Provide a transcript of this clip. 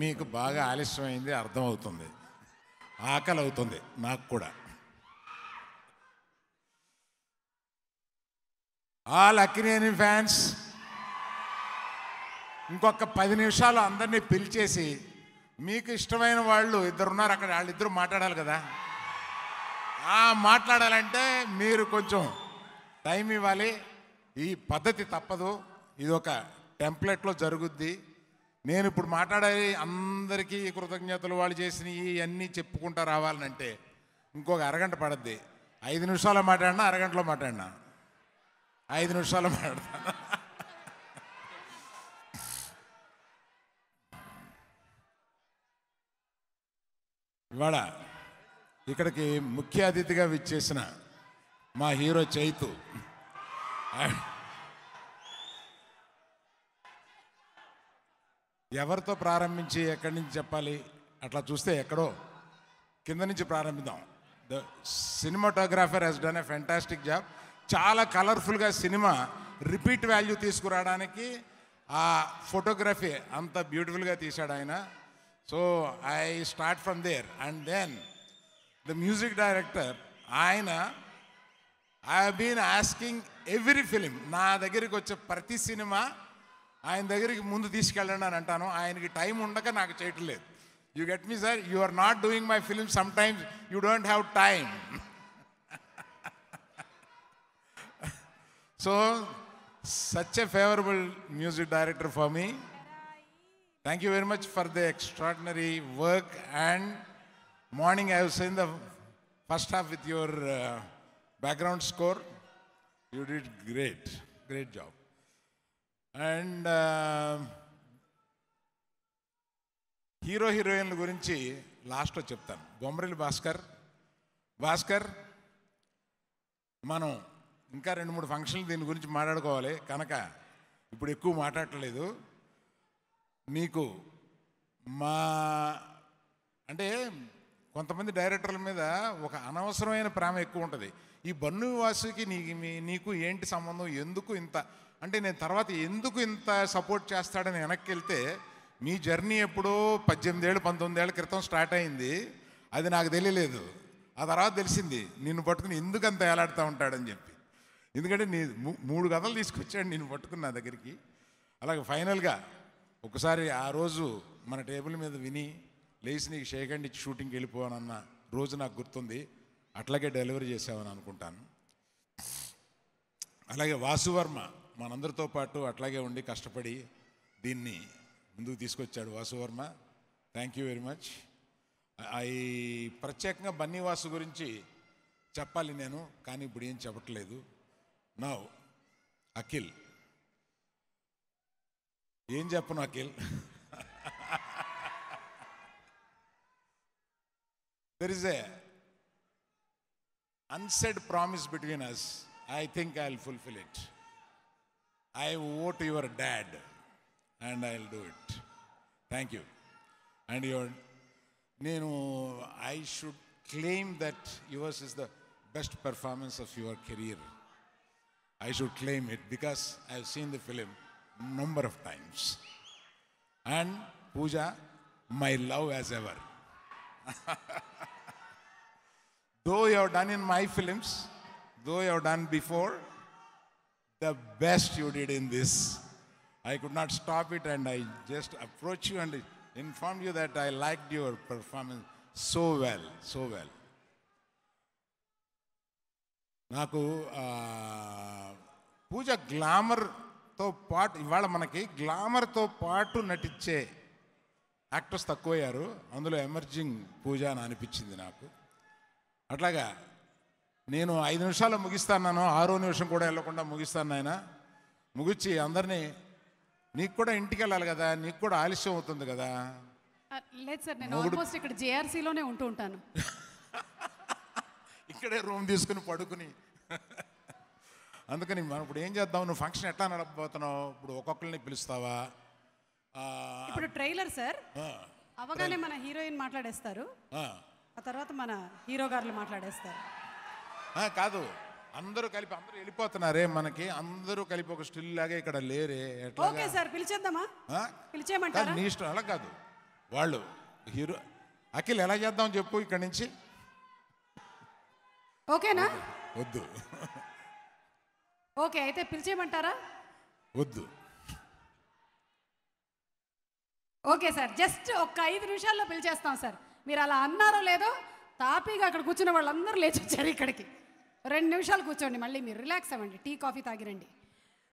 మీకు బాగా ఆలస్యమైంది అర్థమవుతుంది ఆకలి అవుతుంది నాకు కూడా ఆ లక్కినేని ఫ్యాన్స్ ఇంకొక పది నిమిషాలు అందరినీ పిలిచేసి మీకు ఇష్టమైన వాళ్ళు ఇద్దరున్నారు అక్కడ వాళ్ళిద్దరు మాట్లాడాలి కదా ఆ మాట్లాడాలంటే మీరు కొంచెం టైం ఇవ్వాలి ఈ పద్ధతి తప్పదు ఇది ఒక టెంప్లెట్లో జరుగుద్ది నేను ఇప్పుడు మాట్లాడాలి అందరికీ కృతజ్ఞతలు వాళ్ళు చేసినవి అన్నీ చెప్పుకుంటా రావాలనంటే ఇంకొక అరగంట పడద్ది ఐదు నిమిషాలు మాట్లాడినా అరగంటలో మాట్లాడినా ఐదు నిమిషాలు మాట్లాడతాను ఇవాళ ఇక్కడికి ముఖ్య అతిథిగా విచ్చేసిన మా హీరో చైతు ఎవరితో ప్రారంభించి ఎక్కడి నుంచి చెప్పాలి అట్లా చూస్తే ఎక్కడో కింద నుంచి ప్రారంభిద్దాం the cinematographer he's done a fantastic job చాలా కలర్ఫుల్గా సినిమా రిపీట్ వాల్యూ తీసుకురావడానికి ఆ ఫోటోగ్రఫీ అంత బ్యూటిఫుల్గా తీశాడు ఆయన so I start from there and then the music director ఆయన I been asking every film నా దగ్గరికి వచ్చే ప్రతి సినిమా ఆయన దగ్గరికి ముందు తీసుకెళ్ళండి అని అంటాను ఆయనకి టైం ఉండక నాకు చేయట్లేదు you get me sir you are not doing my film sometimes you don't have time so such a favourable music director for me thank you very much for the extraordinary work and morning I have seen the first half with your background score you did great great job and hero హీరోయిన్ల గురించి లాస్ట్లో చెప్తాను బొమ్మరిల్లి భాస్కర్ భాస్కర్ మనం ఇంకా రెండు మూడు ఫంక్షన్లు దీని గురించి మాట్లాడుకోవాలి కనుక ఇప్పుడు ఎక్కువ మాట్లాడలేదు నీకు మా అంటే కొంతమంది డైరెక్టర్ల మీద ఒక అనవసరమైన ప్రేమ ఎక్కువ ఉంటుంది ఈ బన్ను వాసుకి నీ నీకు ఏంటి సంబంధం ఎందుకు ఇంత అంటే నేను తర్వాత ఎందుకు ఇంత సపోర్ట్ చేస్తాడని వెనక్కి వెళ్తే మీ జర్నీ ఎప్పుడో పద్దెనిమిదేళ్ళు ఏళ్ళ క్రితం స్టార్ట్ అయింది అది నాకు తెలియలేదు ఆ తర్వాత తెలిసింది నిన్ను పట్టుకుని ఎందుకు అంత ఏలాడుతూ ఉంటాడని చెప్పి ఎందుకంటే నీ మూడు కథలు తీసుకొచ్చాడు నేను పట్టుకుని నా దగ్గరికి అలాగే ఫైనల్గా ఒకసారి ఆ రోజు మన టేబుల్ మీద విని లేచి నీకు షేక్ అండ్ ఇచ్చి షూటింగ్కి వెళ్ళిపోవానన్న రోజు నాకు గుర్తుంది అట్లాగే డెలివరీ చేసామని అనుకుంటాను అలాగే వాసువర్మ మనందరితో పాటు అట్లాగే ఉండి కష్టపడి దీన్ని ముందుకు తీసుకొచ్చాడు Vasu Varma thank you very much ఈ ప్రత్యేకంగా బన్నీ వాసు గురించి చెప్పాలి నేను కానీ ఇప్పుడు ఏం చెప్పట్లేదు నా అఖిల్ ఏం చెప్పను Akhil there is a unsaid promise between us I think I will fulfil it I vote your dad and I'll do it. Thank you. And your, you know, I should claim that yours is the best performance of your career. I should claim it because I've seen the film number of times. And Pooja, my love as ever. though you have done in my films, though you have done before, the best you did in this. I could not stop it and I just approached you and informed you that I liked your performance so well, so well. నాకు పూజ గ్లామర్తో పాటు ఇవాళ మనకి గ్లామర్తో పాటు నటించే actors తక్కువయ్యారు అందులో emerging పూజ అని అనిపించింది నాకు అట్లాగా నేను ఐదు నిమిషాలు ముగిస్తాను ఆరో నిమిషం కూడా వెళ్ళకుండా ముగిస్తాను నాయన ముగిచ్చి అందరినీ నీకు కూడా ఇంటికి వెళ్ళాలి కదా నీకు కూడా ఆలస్యం అవుతుంది కదా లేదు సార్ నేను ఇక్కడ జేఆర్సీలోనే ఉంటూ ఉంటాను ఇక్కడే రూమ్ తీసుకుని పడుకుని అందుకని మనం ఇప్పుడు ఏం చేద్దాం నువ్వు ఫంక్షన్ ఎట్లా నడపబోతున్నావు ఇప్పుడు ఒక్కొక్కరిని పిలుస్తావా ఇప్పుడు ట్రైలర్ సార్ అవగానే మన హీరోయిన్ మాట్లాడేస్తారు ఆ తర్వాత మన హీరో గారు మాట్లాడేస్తారు కాదు అందరూ కలిపి అందరూ వెళ్ళిపోతున్నారే మనకి అందరూ కలిపి ఒక స్టిల్ లాగే ఇక్కడ లేరే ఎట్లా ఓకే సార్ పిలిచేద్దామా పిలిచేయమంటారా నీ ఇష్టం అలా కాదు వాళ్ళు హీరో అఖిల్ ఎలా చేద్దాం చెప్పు ఇక్కడ నుంచి ఓకేనా వద్దు ఓకే అయితే పిలిచేయమంటారా వద్దు ఓకే సార్ జస్ట్ ఒక ఐదు నిమిషాల్లో పిలిచేస్తాం సార్ మీరు అలా అన్నారో లేదో తాపీగా అక్కడ కూర్చున్న వాళ్ళందరూ లేచి వచ్చారు ఇక్కడికి రెండు నిమిషాలు కూర్చోండి మళ్ళీ మీరు రిలాక్స్ అవ్వండి టీ కాఫీ తాగిరండి